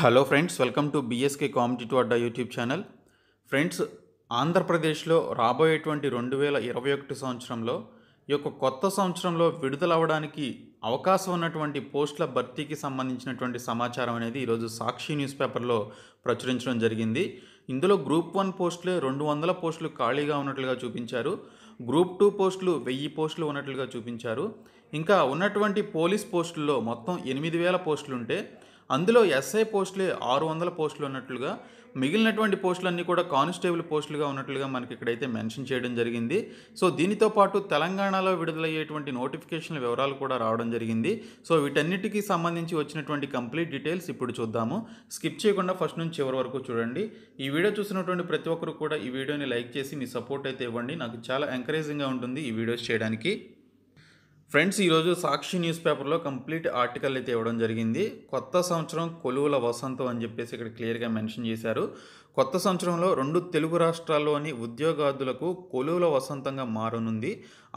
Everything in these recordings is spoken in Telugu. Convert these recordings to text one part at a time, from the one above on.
hello friends welcome to BSK competitive అడ్డా యూట్యూబ్ ఛానల్ ఫ్రెండ్స్ ఆంధ్రప్రదేశ్లో రాబోయేటువంటి రెండు వేల ఇరవై ఒకటి సంవత్సరంలో ఈ యొక్క కొత్త సంవత్సరంలో విడుదలవ్వడానికి అవకాశం ఉన్నటువంటి పోస్టుల భర్తీకి సంబంధించినటువంటి సమాచారం అనేది ఈరోజు సాక్షి న్యూస్ పేపర్లో ప్రచురించడం జరిగింది ఇందులో గ్రూప్ వన్ పోస్టులే రెండు వందల పోస్టులు ఖాళీగా ఉన్నట్లుగా చూపించారు గ్రూప్ టూ పోస్టులు వెయ్యి పోస్టులు ఉన్నట్లుగా చూపించారు ఇంకా ఉన్నటువంటి పోలీస్ పోస్టుల్లో మొత్తం ఎనిమిది వేల పోస్టులుంటే అందులో ఎస్ఐ పోస్టులే ఆరు వందల పోస్టులు ఉన్నట్లుగా మిగిలినటువంటి పోస్టులన్నీ కూడా కానిస్టేబుల్ పోస్టులుగా ఉన్నట్లుగా మనకి ఇక్కడైతే మెన్షన్ చేయడం జరిగింది సో దీనితో పాటు తెలంగాణలో విడుదలయ్యేటువంటి నోటిఫికేషన్ల వివరాలు కూడా రావడం జరిగింది సో వీటన్నిటికీ సంబంధించి వచ్చినటువంటి కంప్లీట్ డీటెయిల్స్ ఇప్పుడు చూద్దాము స్కిప్ చేయకుండా ఫస్ట్ నుంచి చివరి వరకు చూడండి ఈ వీడియో చూసినటువంటి ప్రతి ఒక్కరు కూడా ఈ వీడియోని లైక్ చేసి మీ సపోర్ట్ అయితే ఇవ్వండి నాకు చాలా ఎంకరేజింగ్గా ఉంటుంది ఈ వీడియోస్ చేయడానికి ఫ్రెండ్స్ ఈరోజు సాక్షి న్యూస్ పేపర్లో కంప్లీట్ ఆర్టికల్ అయితే ఇవ్వడం జరిగింది కొత్త సంవత్సరం కొలువుల వసంతం అని చెప్పేసి ఇక్కడ క్లియర్గా మెన్షన్ చేశారు కొత్త సంవత్సరంలో రెండు తెలుగు రాష్ట్రాల్లోని ఉద్యోగార్థులకు కొలువుల వసంతంగా మారనుంది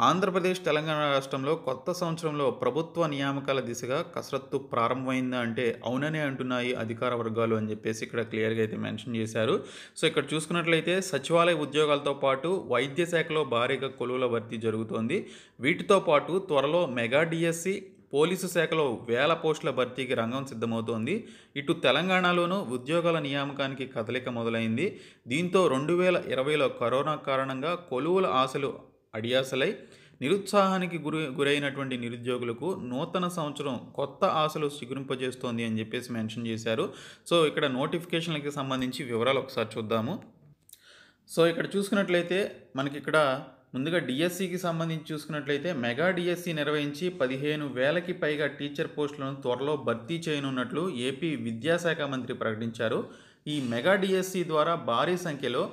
ఆంధ్రప్రదేశ్ తెలంగాణ రాష్ట్రంలో కొత్త సంవత్సరంలో ప్రభుత్వ నియామకాల దిశగా కసరత్తు ప్రారంభమైందా అంటే అవుననే అంటున్నాయి అధికార వర్గాలు అని చెప్పేసి ఇక్కడ క్లియర్గా అయితే మెన్షన్ చేశారు సో ఇక్కడ చూసుకున్నట్లయితే సచివాలయ ఉద్యోగాలతో పాటు వైద్య శాఖలో భారీగా కొలువుల భర్తీ జరుగుతోంది వీటితో పాటు త్వరలో మెగా డిఎస్సి పోలీసు శాఖలో వేల పోస్టుల భర్తీకి రంగం సిద్ధమవుతోంది ఇటు తెలంగాణలోనూ ఉద్యోగాల నియామకానికి కదలిక మొదలైంది దీంతో రెండు వేల ఇరవైలో కరోనా కారణంగా కొలువుల ఆశలు అడియాసలై నిరుత్సాహానికి గురి గురైనటువంటి నిరుద్యోగులకు నూతన సంవత్సరం కొత్త ఆశలు చిగురింపజేస్తోంది అని చెప్పేసి మెన్షన్ చేశారు సో ఇక్కడ నోటిఫికేషన్లకి సంబంధించి వివరాలు ఒకసారి చూద్దాము సో ఇక్కడ చూసుకున్నట్లయితే మనకి ఇక్కడ ముందుగా డిఎస్సికి సంబంధించి చూసుకున్నట్లయితే మెగా డిఎస్సి నిర్వహించి పదిహేను వేలకి పైగా టీచర్ పోస్టులను త్వరలో భర్తీ చేయనున్నట్లు ఏపీ విద్యాశాఖ మంత్రి ప్రకటించారు ఈ మెగా డిఎస్సి ద్వారా భారీ సంఖ్యలో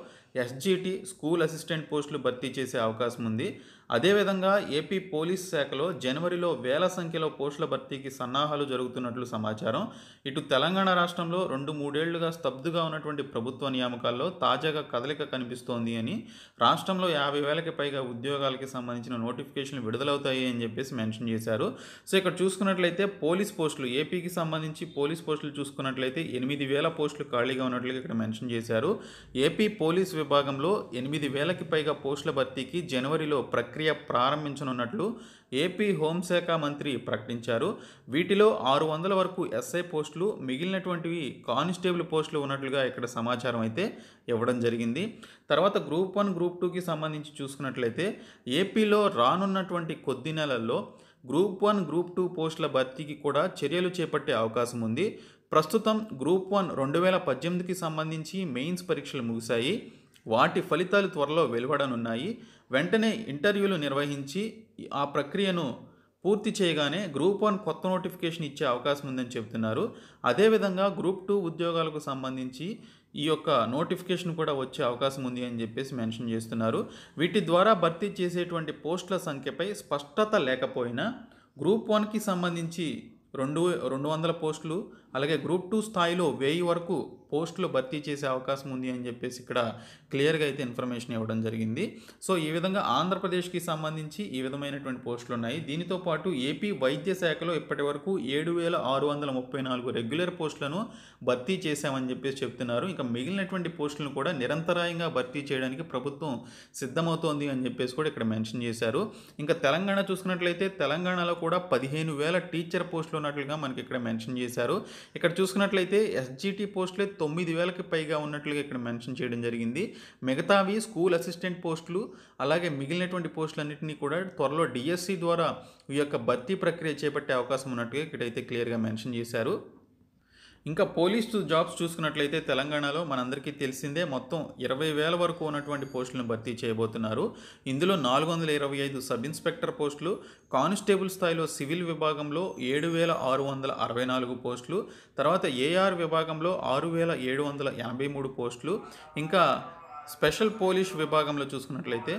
ఎస్జీటీ స్కూల్ అసిస్టెంట్ పోస్టులు భర్తీ చేసే అవకాశం ఉంది అదేవిధంగా ఏపీ పోలీస్ శాఖలో జనవరిలో వేల సంఖ్యలో పోస్టుల భర్తీకి సన్నాహాలు జరుగుతున్నట్లు సమాచారం ఇటు తెలంగాణ రాష్ట్రంలో రెండు మూడేళ్లుగా స్తబ్దుగా ఉన్నటువంటి ప్రభుత్వ నియామకాల్లో తాజాగా కదలిక కనిపిస్తోంది అని రాష్ట్రంలో యాభై వేలకి పైగా ఉద్యోగాలకి సంబంధించిన నోటిఫికేషన్లు విడుదలవుతాయి అని చెప్పేసి మెన్షన్ చేశారు సో ఇక్కడ చూసుకున్నట్లయితే పోలీస్ పోస్టులు ఏపీకి సంబంధించి పోలీస్ పోస్టులు చూసుకున్నట్లయితే ఎనిమిది వేల పోస్టులు ఖాళీగా ఉన్నట్లుగా ఇక్కడ మెన్షన్ చేశారు ఏపీ పోలీస్ విభాగంలో ఎనిమిది వేలకి పైగా పోస్టుల భర్తీకి జనవరిలో ప్రక్రియ ప్రక్రియ ప్రారంభించనున్నట్లు ఏపీ హోంశాఖ మంత్రి ప్రకటించారు వీటిలో ఆరు వందల వరకు ఎస్ఐ పోస్టులు మిగిలినటువంటివి కానిస్టేబుల్ పోస్టులు ఉన్నట్లుగా ఇక్కడ సమాచారం అయితే ఇవ్వడం జరిగింది తర్వాత గ్రూప్ వన్ గ్రూప్ టూకి సంబంధించి చూసుకున్నట్లయితే ఏపీలో రానున్నటువంటి కొద్ది నెలల్లో గ్రూప్ వన్ గ్రూప్ టూ పోస్టుల భర్తీకి కూడా చర్యలు చేపట్టే అవకాశం ఉంది ప్రస్తుతం గ్రూప్ వన్ రెండు వేల పద్దెనిమిదికి సంబంధించి మెయిన్స్ పరీక్షలు ముగిశాయి వాటి ఫలితాలు త్వరలో వెలువడనున్నాయి వెంటనే ఇంటర్వ్యూలు నిర్వహించి ఆ ప్రక్రియను పూర్తి చేయగానే గ్రూప్ వన్ కొత్త నోటిఫికేషన్ ఇచ్చే అవకాశం ఉందని చెబుతున్నారు అదేవిధంగా గ్రూప్ టూ ఉద్యోగాలకు సంబంధించి ఈ యొక్క నోటిఫికేషన్ కూడా వచ్చే అవకాశం ఉంది అని చెప్పేసి మెన్షన్ చేస్తున్నారు వీటి ద్వారా భర్తీ చేసేటువంటి పోస్టుల సంఖ్యపై స్పష్టత లేకపోయినా గ్రూప్ వన్కి సంబంధించి రెండు రెండు వందల పోస్టులు అలాగే గ్రూప్ టూ స్థాయిలో వెయ్యి వరకు పోస్టులు భర్తీ చేసే అవకాశం ఉంది అని చెప్పేసి ఇక్కడ క్లియర్గా అయితే ఇన్ఫర్మేషన్ ఇవ్వడం జరిగింది సో ఈ విధంగా ఆంధ్రప్రదేశ్కి సంబంధించి ఈ విధమైనటువంటి పోస్టులు ఉన్నాయి దీనితో పాటు ఏపీ వైద్య శాఖలో ఇప్పటి వరకు ఏడు వేల ఆరు వందల ముప్పై నాలుగు రెగ్యులర్ పోస్టులను భర్తీ చేశామని చెప్పేసి చెప్తున్నారు ఇంకా మిగిలినటువంటి పోస్టులను కూడా నిరంతరాయంగా భర్తీ చేయడానికి ప్రభుత్వం సిద్ధమవుతోంది అని చెప్పేసి కూడా ఇక్కడ మెన్షన్ చేశారు ఇంకా తెలంగాణ చూసుకున్నట్లయితే తెలంగాణలో కూడా పదిహేను వేల టీచర్ పోస్టులు ఉన్నట్లుగా మనకి ఇక్కడ మెన్షన్ చేశారు ఇక్కడ చూసుకున్నట్లయితే ఎస్జిటి పోస్టులే తొమ్మిది వేలకి పైగా ఉన్నట్లుగా ఇక్కడ మెన్షన్ చేయడం జరిగింది మిగతావి స్కూల్ అసిస్టెంట్ పోస్టులు అలాగే మిగిలినటువంటి పోస్టులన్నింటినీ కూడా త్వరలో డిఎస్సి ద్వారా ఈ యొక్క భర్తీ ప్రక్రియ చేపట్టే అవకాశం ఉన్నట్టుగా ఇక్కడైతే క్లియర్గా మెన్షన్ చేశారు ఇంకా పోలీస్ జాబ్స్ చూసుకున్నట్లయితే తెలంగాణలో మనందరికీ తెలిసిందే మొత్తం ఇరవై వేల వరకు ఉన్నటువంటి పోస్టులను భర్తీ చేయబోతున్నారు ఇందులో నాలుగు వందల ఇరవై ఐదు సబ్ ఇన్స్పెక్టర్ పోస్టులు కానిస్టేబుల్ స్థాయిలో సివిల్ విభాగంలో ఏడు వేల ఆరు వందల అరవై నాలుగు పోస్టులు తర్వాత ఏఆర్ విభాగంలో ఆరు వేల ఏడు వందల ఎనభై మూడు పోస్టులు ఇంకా స్పెషల్ పోలీష్ విభాగంలో చూసుకున్నట్లయితే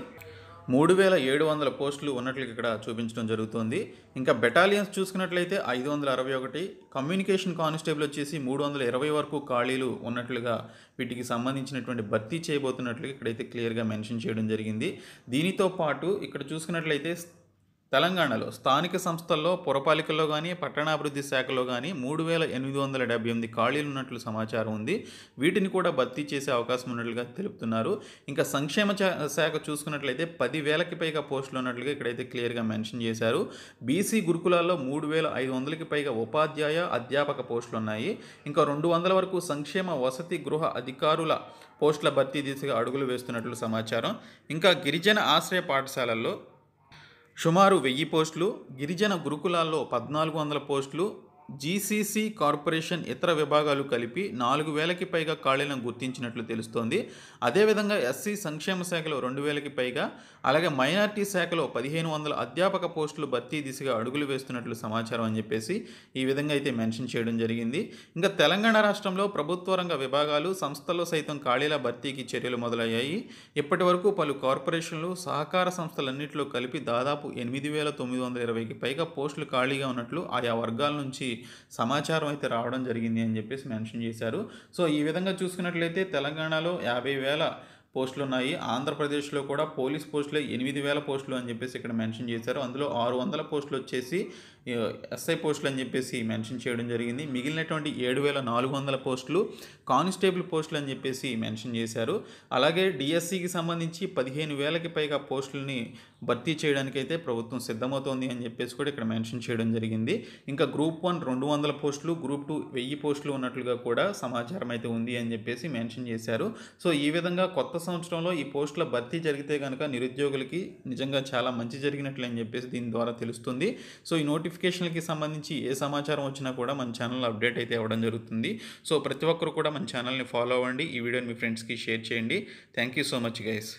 మూడు వేల ఏడు వందల పోస్టులు ఉన్నట్లు ఇక్కడ చూపించడం జరుగుతుంది ఇంకా బెటాలియన్స్ చూసుకున్నట్లయితే ఐదు వందల అరవై ఒకటి కమ్యూనికేషన్ కానిస్టేబుల్ వచ్చేసి మూడు వందల ఇరవై వరకు ఖాళీలు ఉన్నట్లుగా వీటికి సంబంధించినటువంటి భర్తీ చేయబోతున్నట్లు ఇక్కడైతే క్లియర్గా మెన్షన్ చేయడం జరిగింది దీనితో పాటు ఇక్కడ చూసుకున్నట్లయితే తెలంగాణలో స్థానిక సంస్థల్లో పురపాలికల్లో కానీ పట్టణాభివృద్ధి శాఖలో కానీ మూడు వేల ఎనిమిది వందల డెబ్బై ఎనిమిది ఖాళీలు ఉన్నట్లు సమాచారం ఉంది వీటిని కూడా భర్తీ చేసే అవకాశం ఉన్నట్లుగా తెలుపుతున్నారు ఇంకా సంక్షేమ శాఖ చూసుకున్నట్లయితే పదివేలకి పైగా పోస్టులు ఉన్నట్లుగా ఇక్కడైతే క్లియర్గా మెన్షన్ చేశారు బీసీ గురుకులాల్లో మూడు వేల ఐదు వందలకి పైగా ఉపాధ్యాయ అధ్యాపక పోస్టులు ఉన్నాయి ఇంకా రెండు వందల వరకు సంక్షేమ వసతి గృహ అధికారుల పోస్టుల భర్తీ దిశగా అడుగులు వేస్తున్నట్లు సమాచారం ఇంకా గిరిజన ఆశ్రయ పాఠశాలల్లో సుమారు వెయ్యి పోస్టులు గిరిజన గురుకులాల్లో పద్నాలుగు వందల పోస్టులు జీసీసీ కార్పొరేషన్ ఇతర విభాగాలు కలిపి నాలుగు వేలకి పైగా ఖాళీలను గుర్తించినట్లు తెలుస్తోంది అదేవిధంగా ఎస్సీ సంక్షేమ శాఖలో రెండు వేలకి పైగా అలాగే మైనార్టీ శాఖలో పదిహేను వందల అధ్యాపక పోస్టులు భర్తీ దిశగా అడుగులు వేస్తున్నట్లు సమాచారం అని చెప్పేసి ఈ విధంగా అయితే మెన్షన్ చేయడం జరిగింది ఇంకా తెలంగాణ రాష్ట్రంలో ప్రభుత్వ రంగ విభాగాలు సంస్థల్లో సైతం ఖాళీల భర్తీకి చర్యలు మొదలయ్యాయి ఇప్పటి వరకు పలు కార్పొరేషన్లు సహకార సంస్థలన్నింటిలో కలిపి దాదాపు ఎనిమిది వేల తొమ్మిది వందల ఇరవైకి పైగా పోస్టులు ఖాళీగా ఉన్నట్లు ఆయా వర్గాల నుంచి సమాచారం అయితే రావడం జరిగింది అని చెప్పేసి మెన్షన్ చేశారు సో ఈ విధంగా చూసుకున్నట్లయితే తెలంగాణలో యాభై వేల పోస్టులు ఉన్నాయి ఆంధ్రప్రదేశ్లో కూడా పోలీస్ పోస్టులే ఎనిమిది వేల పోస్టులు అని చెప్పేసి ఇక్కడ మెన్షన్ చేశారు అందులో ఆరు వందల పోస్టులు వచ్చేసి ఎస్ఐ పోస్టులు అని చెప్పేసి మెన్షన్ చేయడం జరిగింది మిగిలినటువంటి ఏడు వేల నాలుగు వందల పోస్టులు కానిస్టేబుల్ పోస్టులు అని చెప్పేసి మెన్షన్ చేశారు అలాగే డిఎస్సికి సంబంధించి పదిహేను వేలకి పైగా పోస్టులని భర్తీ చేయడానికైతే ప్రభుత్వం సిద్ధమవుతోంది అని చెప్పేసి కూడా ఇక్కడ మెన్షన్ చేయడం జరిగింది ఇంకా గ్రూప్ వన్ రెండు వందల పోస్టులు గ్రూప్ టూ వెయ్యి పోస్టులు ఉన్నట్లుగా కూడా సమాచారం అయితే ఉంది అని చెప్పేసి మెన్షన్ చేశారు సో ఈ విధంగా కొత్త సంవత్సరంలో ఈ పోస్టుల భర్తీ జరిగితే కనుక నిరుద్యోగులకి నిజంగా చాలా మంచి జరిగినట్లు అని చెప్పేసి దీని ద్వారా తెలుస్తుంది సో ఈ నోటిఫికేషన్ నోటిఫికేషన్లకి సంబంధించి ఏ సమాచారం వచ్చినా కూడా మన ఛానల్ అప్డేట్ అయితే అవ్వడం జరుగుతుంది సో ప్రతి ఒక్కరు కూడా మన ఛానల్ని ఫాలో అవ్వండి ఈ వీడియోని మీ ఫ్రెండ్స్కి షేర్ చేయండి thank you so much guys